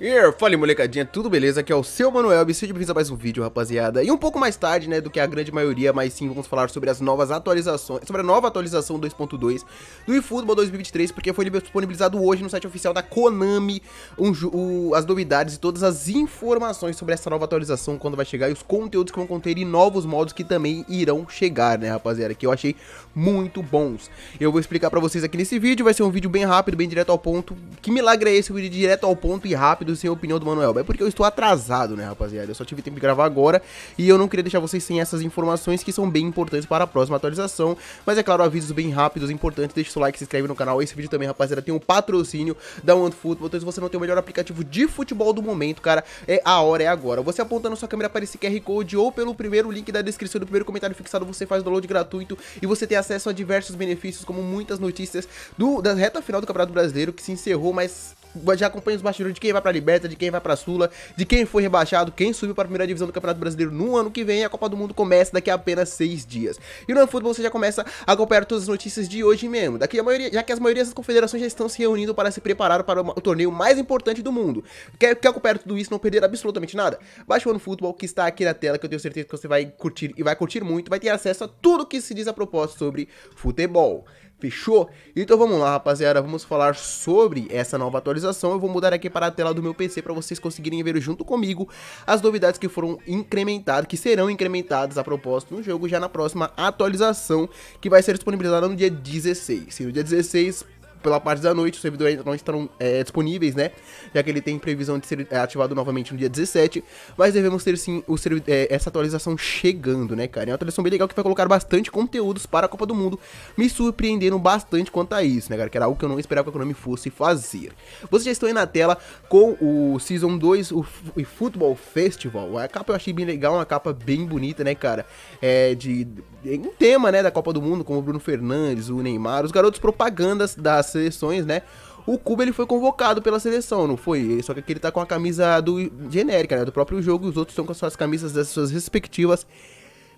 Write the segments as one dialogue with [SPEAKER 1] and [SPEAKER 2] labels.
[SPEAKER 1] Yeah, fala molecadinha, tudo beleza? Aqui é o seu Manuel e seja bem-vindo a mais um vídeo, rapaziada. E um pouco mais tarde, né, do que a grande maioria, mas sim vamos falar sobre as novas atualizações, sobre a nova atualização 2.2 do eFootball 2023, porque foi disponibilizado hoje no site oficial da Konami um, o, as novidades e todas as informações sobre essa nova atualização, quando vai chegar, e os conteúdos que vão conter e novos modos que também irão chegar, né, rapaziada, que eu achei muito bons. Eu vou explicar pra vocês aqui nesse vídeo, vai ser um vídeo bem rápido, bem direto ao ponto. Que milagre é esse, um vídeo direto ao ponto e rápido? do Sem Opinião do Manuel. É porque eu estou atrasado, né, rapaziada? Eu só tive tempo de gravar agora e eu não queria deixar vocês sem essas informações que são bem importantes para a próxima atualização. Mas é claro, avisos bem rápidos, importantes. Deixa o seu like, se inscreve no canal. Esse vídeo também, rapaziada, tem um patrocínio da OneFootball. Então, se você não tem o melhor aplicativo de futebol do momento, cara, é a hora, é agora. Você apontando sua câmera para esse QR Code ou pelo primeiro link da descrição do primeiro comentário fixado, você faz o download gratuito e você tem acesso a diversos benefícios, como muitas notícias do, da reta final do Campeonato Brasileiro, que se encerrou, mas já acompanha os bastidores de quem vai pra Liberta, de quem vai pra Sula, de quem foi rebaixado, quem subiu pra primeira divisão do Campeonato Brasileiro no ano que vem. a Copa do Mundo começa daqui a apenas seis dias. E no futebol você já começa a acompanhar todas as notícias de hoje mesmo. Daqui a maioria, já que as maiorias das confederações já estão se reunindo para se preparar para o torneio mais importante do mundo. Quer, quer acompanhar tudo isso, não perder absolutamente nada? Baixe o ano futebol que está aqui na tela, que eu tenho certeza que você vai curtir e vai curtir muito, vai ter acesso a tudo que se diz a propósito sobre futebol. Fechou? Então vamos lá, rapaziada, vamos falar sobre essa nova atualização. Eu vou mudar aqui para a tela do meu PC para vocês conseguirem ver junto comigo as novidades que foram incrementadas, que serão incrementadas a propósito no jogo já na próxima atualização, que vai ser disponibilizada no dia 16. E no dia 16 pela parte da noite, os servidores ainda não estarão é, disponíveis, né? Já que ele tem previsão de ser é, ativado novamente no dia 17. Mas devemos ter sim o é, essa atualização chegando, né, cara? É uma atualização bem legal que vai colocar bastante conteúdos para a Copa do Mundo. Me surpreenderam bastante quanto a isso, né, cara? Que era algo que eu não esperava que a Konami fosse fazer. Vocês já estão aí na tela com o Season 2, o e Football Festival. A capa eu achei bem legal, uma capa bem bonita, né, cara? É de. de um tema, né, da Copa do Mundo, como o Bruno Fernandes, o Neymar, os garotos propagandas das seleções, né? O Cuba ele foi convocado pela seleção, não foi? Só que aqui ele tá com a camisa do genérica, né? Do próprio jogo, e os outros estão com as suas camisas das suas respectivas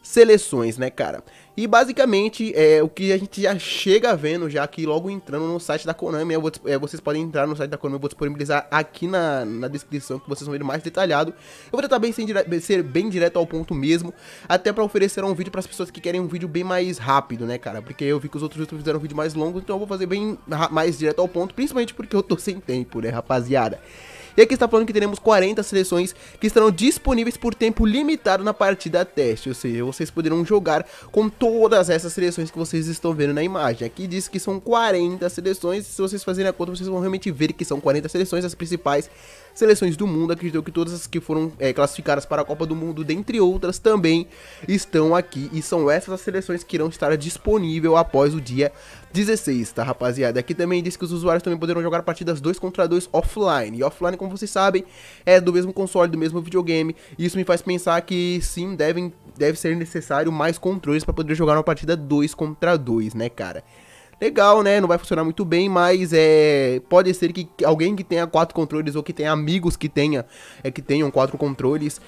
[SPEAKER 1] seleções, né, cara? E basicamente é o que a gente já chega vendo, já que logo entrando no site da Konami, vou, é, vocês podem entrar no site da Konami, eu vou disponibilizar aqui na, na descrição que vocês vão ver mais detalhado. Eu vou tentar bem ser, ser bem direto ao ponto mesmo, até para oferecer um vídeo para as pessoas que querem um vídeo bem mais rápido, né, cara? Porque eu vi que os outros youtubers fizeram um vídeo mais longo, então eu vou fazer bem mais direto ao ponto, principalmente porque eu tô sem tempo, né, rapaziada? E aqui está falando que teremos 40 seleções que estarão disponíveis por tempo limitado na partida teste, ou seja, vocês poderão jogar com todas essas seleções que vocês estão vendo na imagem. Aqui diz que são 40 seleções, se vocês fazerem a conta, vocês vão realmente ver que são 40 seleções, as principais seleções do mundo. Acredito que todas as que foram é, classificadas para a Copa do Mundo, dentre outras, também estão aqui. E são essas as seleções que irão estar disponível após o dia 16, tá, rapaziada? Aqui também diz que os usuários também poderão jogar partidas 2 contra 2 offline. E offline, como vocês sabem, é do mesmo console, do mesmo videogame. E isso me faz pensar que sim, devem, deve ser necessário mais controles para poder jogar uma partida 2 contra 2, né, cara? legal, né? Não vai funcionar muito bem, mas é pode ser que alguém que tenha quatro controles ou que tenha amigos que tenha é que tenham quatro controles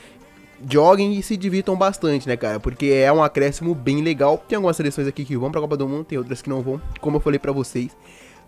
[SPEAKER 1] joguem e se divirtam bastante, né, cara? Porque é um acréscimo bem legal. Tem algumas seleções aqui que vão pra Copa do Mundo, tem outras que não vão, como eu falei para vocês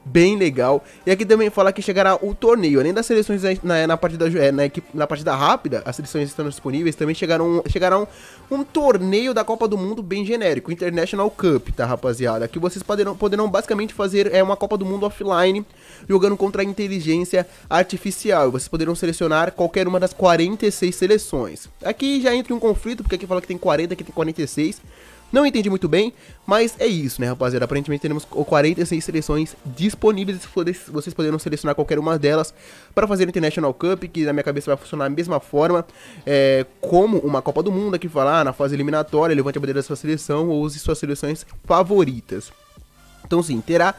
[SPEAKER 1] bem legal. E aqui também fala que chegará o torneio. Além das seleções né, na, na, partida, é, na, equipe, na partida rápida, as seleções estão disponíveis. Também chegaram, chegarão um torneio da Copa do Mundo bem genérico, International Cup, tá, rapaziada? Que vocês poderão, poderão basicamente fazer é, uma Copa do Mundo offline, jogando contra a inteligência artificial. Vocês poderão selecionar qualquer uma das 46 seleções. Aqui já entra um conflito, porque aqui fala que tem 40, aqui tem 46. Não entendi muito bem, mas é isso, né, rapaziada? Aparentemente teremos 46 seleções disponíveis, vocês poderão selecionar qualquer uma delas para fazer a International Cup, que na minha cabeça vai funcionar da mesma forma é, como uma Copa do Mundo, aqui falar na fase eliminatória, levante a bandeira da sua seleção ou use suas seleções favoritas. Então sim, terá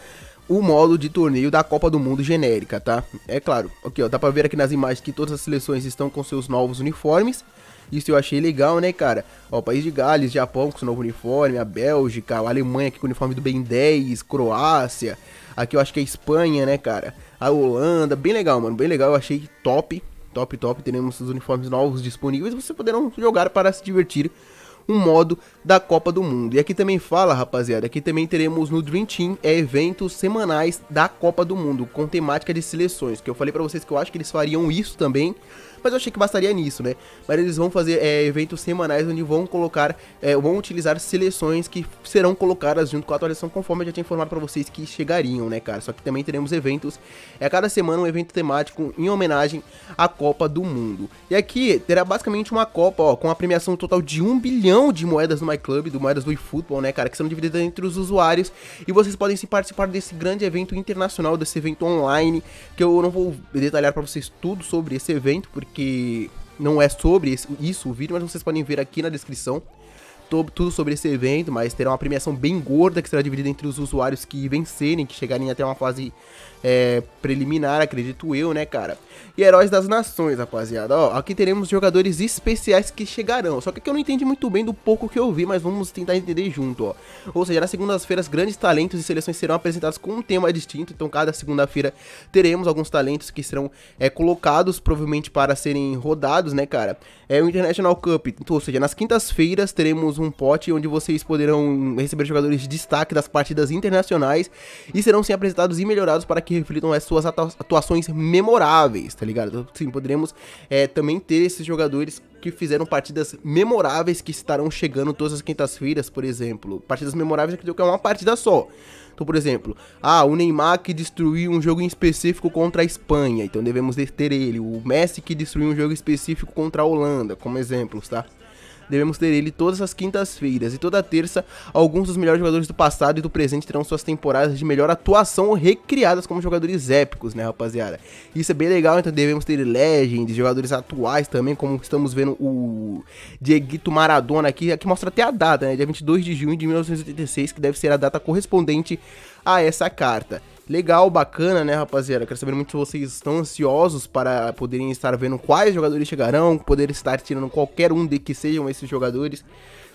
[SPEAKER 1] o modo de torneio da Copa do Mundo genérica, tá? É claro, aqui ó, dá pra ver aqui nas imagens que todas as seleções estão com seus novos uniformes, isso eu achei legal, né, cara? Ó, País de Gales, Japão com seu novo uniforme, a Bélgica, a Alemanha aqui com o uniforme do Ben 10, Croácia, aqui eu acho que é a Espanha, né, cara? A Holanda, bem legal, mano, bem legal, eu achei top, top, top, teremos os uniformes novos disponíveis, vocês poderão jogar para se divertir um modo da Copa do Mundo. E aqui também fala, rapaziada, que também teremos no Dream Team é, eventos semanais da Copa do Mundo, com temática de seleções, que eu falei para vocês que eu acho que eles fariam isso também mas eu achei que bastaria nisso, né? Mas eles vão fazer é, eventos semanais onde vão colocar, é, vão utilizar seleções que serão colocadas junto com a atualização, conforme eu já tinha informado para vocês que chegariam, né, cara? Só que também teremos eventos, é cada semana um evento temático em homenagem à Copa do Mundo. E aqui terá basicamente uma Copa, ó, com a premiação total de 1 bilhão de moedas no MyClub, do moedas do eFootball, né, cara, que são divididas entre os usuários e vocês podem se participar desse grande evento internacional, desse evento online, que eu não vou detalhar para vocês tudo sobre esse evento, porque que não é sobre isso o vídeo, mas vocês podem ver aqui na descrição tudo sobre esse evento, mas terá uma premiação bem gorda que será dividida entre os usuários que vencerem, que chegarem até uma fase é, preliminar, acredito eu, né, cara? E heróis das nações, rapaziada. Ó, aqui teremos jogadores especiais que chegarão. Só que aqui eu não entendi muito bem do pouco que eu vi, mas vamos tentar entender junto, ó. Ou seja, nas segundas-feiras, grandes talentos e seleções serão apresentados com um tema distinto. Então, cada segunda-feira teremos alguns talentos que serão é, colocados, provavelmente para serem rodados, né, cara? É o International Cup. Então, ou seja, nas quintas-feiras teremos um um pote onde vocês poderão receber jogadores de destaque das partidas internacionais e serão sim apresentados e melhorados para que reflitam as suas atuações memoráveis, tá ligado? Então, sim, poderemos é, também ter esses jogadores que fizeram partidas memoráveis que estarão chegando todas as quintas-feiras, por exemplo. Partidas memoráveis que é uma partida só. Então, por exemplo, ah, o Neymar que destruiu um jogo em específico contra a Espanha, então devemos ter ele. O Messi que destruiu um jogo específico contra a Holanda, como exemplos, tá? Devemos ter ele todas as quintas-feiras e toda terça, alguns dos melhores jogadores do passado e do presente terão suas temporadas de melhor atuação recriadas como jogadores épicos, né, rapaziada? Isso é bem legal, então devemos ter legends, jogadores atuais também, como estamos vendo o Dieguito Maradona aqui, que mostra até a data, né, dia 22 de junho de 1986, que deve ser a data correspondente a essa carta. Legal, bacana, né, rapaziada? Quero saber muito se vocês estão ansiosos para poderem estar vendo quais jogadores chegarão, poder estar tirando qualquer um de que sejam esses jogadores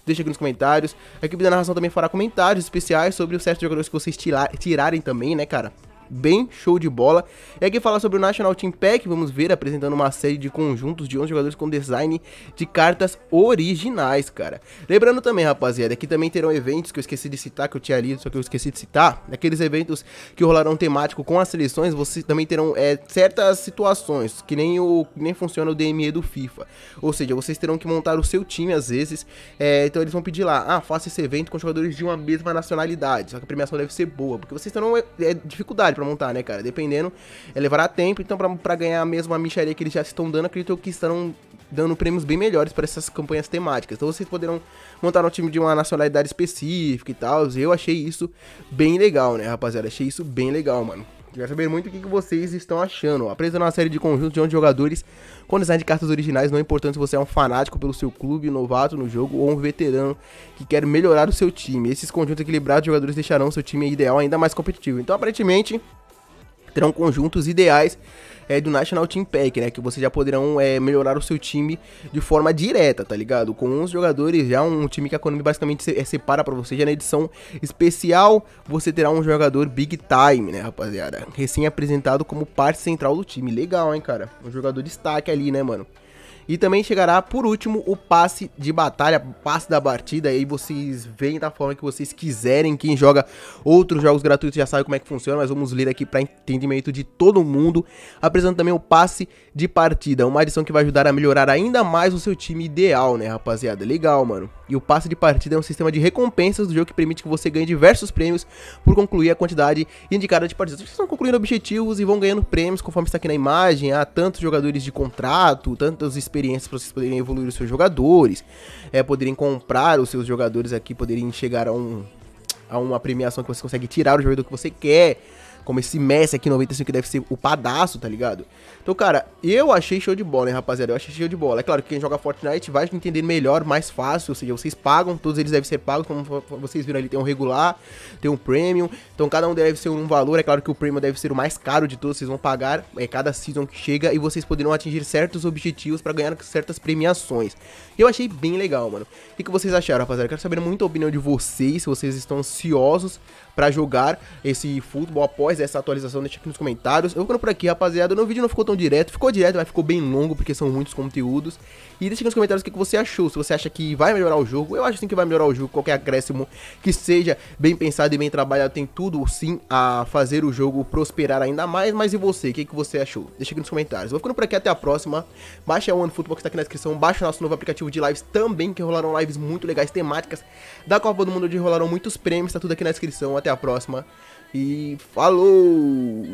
[SPEAKER 1] deixa aqui nos comentários. A equipe da narração também fará comentários especiais sobre os certos jogadores que vocês tirarem também, né, cara? bem show de bola. E aqui fala sobre o National Team Pack, vamos ver, apresentando uma série de conjuntos de 11 jogadores com design de cartas originais, cara. Lembrando também, rapaziada, que também terão eventos que eu esqueci de citar, que eu tinha lido, só que eu esqueci de citar. Aqueles eventos que rolarão temático com as seleções, vocês também terão é, certas situações, que nem, o, nem funciona o DME do FIFA. Ou seja, vocês terão que montar o seu time às vezes. É, então eles vão pedir lá, ah, faça esse evento com jogadores de uma mesma nacionalidade. Só que a premiação deve ser boa, porque vocês terão é, é dificuldade pra montar, né, cara? Dependendo, é levará tempo, então pra, pra ganhar mesmo a micharia que eles já estão dando, acredito que estarão dando prêmios bem melhores para essas campanhas temáticas. Então vocês poderão montar um time de uma nacionalidade específica e tal. Eu achei isso bem legal, né, rapaziada? Achei isso bem legal, mano. Quero saber muito o que vocês estão achando. Apresentando uma série de conjuntos de 11 jogadores com design de cartas originais, não é importante se você é um fanático pelo seu clube, novato no jogo ou um veterano que quer melhorar o seu time. Esses conjuntos equilibrados de jogadores deixarão seu time ideal ainda mais competitivo. Então, aparentemente, terão conjuntos ideais é, do National Team Pack, né? Que vocês já poderão é, melhorar o seu time de forma direta, tá ligado? Com os jogadores, já um time que a Konami basicamente se, é, separa para você. Já na edição especial, você terá um jogador big time, né, rapaziada? Recém-apresentado como parte central do time. Legal, hein, cara? Um jogador de destaque ali, né, mano? E também chegará, por último, o passe de batalha, passe da partida. E aí vocês veem da forma que vocês quiserem. Quem joga outros jogos gratuitos já sabe como é que funciona, mas vamos ler aqui para entendimento de todo mundo. Apresentando também o passe de partida, uma adição que vai ajudar a melhorar ainda mais o seu time ideal, né, rapaziada? Legal, mano. E o passe de partida é um sistema de recompensas do jogo que permite que você ganhe diversos prêmios por concluir a quantidade indicada de partidas. Vocês estão concluindo objetivos e vão ganhando prêmios conforme está aqui na imagem. Há tantos jogadores de contrato, tantos para vocês poderem evoluir os seus jogadores, é, poderem comprar os seus jogadores aqui, poderem chegar a, um, a uma premiação que você consegue tirar o jogador que você quer como esse Messi aqui 95 que deve ser o padaço, tá ligado? Então, cara, eu achei show de bola, hein, rapaziada? Eu achei show de bola. É claro que quem joga Fortnite vai entender melhor, mais fácil, ou seja, vocês pagam, todos eles devem ser pagos, como vocês viram ali, tem um regular, tem um premium, então cada um deve ser um valor, é claro que o premium deve ser o mais caro de todos, vocês vão pagar, é cada season que chega e vocês poderão atingir certos objetivos para ganhar certas premiações. Eu achei bem legal, mano. O que, vocês acharam, rapaziada? Eu quero saber muito a opinião de vocês, se vocês estão ansiosos para jogar esse futebol após essa atualização, deixa aqui nos comentários. Eu vou ficando por aqui, rapaziada. No vídeo não ficou tão direto, ficou direto, mas ficou bem longo, porque são muitos conteúdos. E deixa aqui nos comentários o que você achou, se você acha que vai melhorar o jogo. Eu acho sim que vai melhorar o jogo, qualquer acréscimo que seja bem pensado e bem trabalhado, tem tudo sim a fazer o jogo prosperar ainda mais. Mas e você, o que, que você achou? Deixa aqui nos comentários. Eu vou ficando por aqui, até a próxima. Baixa o OneFootball que está aqui na descrição, baixa o nosso novo aplicativo de lives também, que rolaram lives muito legais, temáticas da Copa do Mundo, onde rolaram muitos prêmios, tá tudo aqui na descrição. Até a próxima e falou!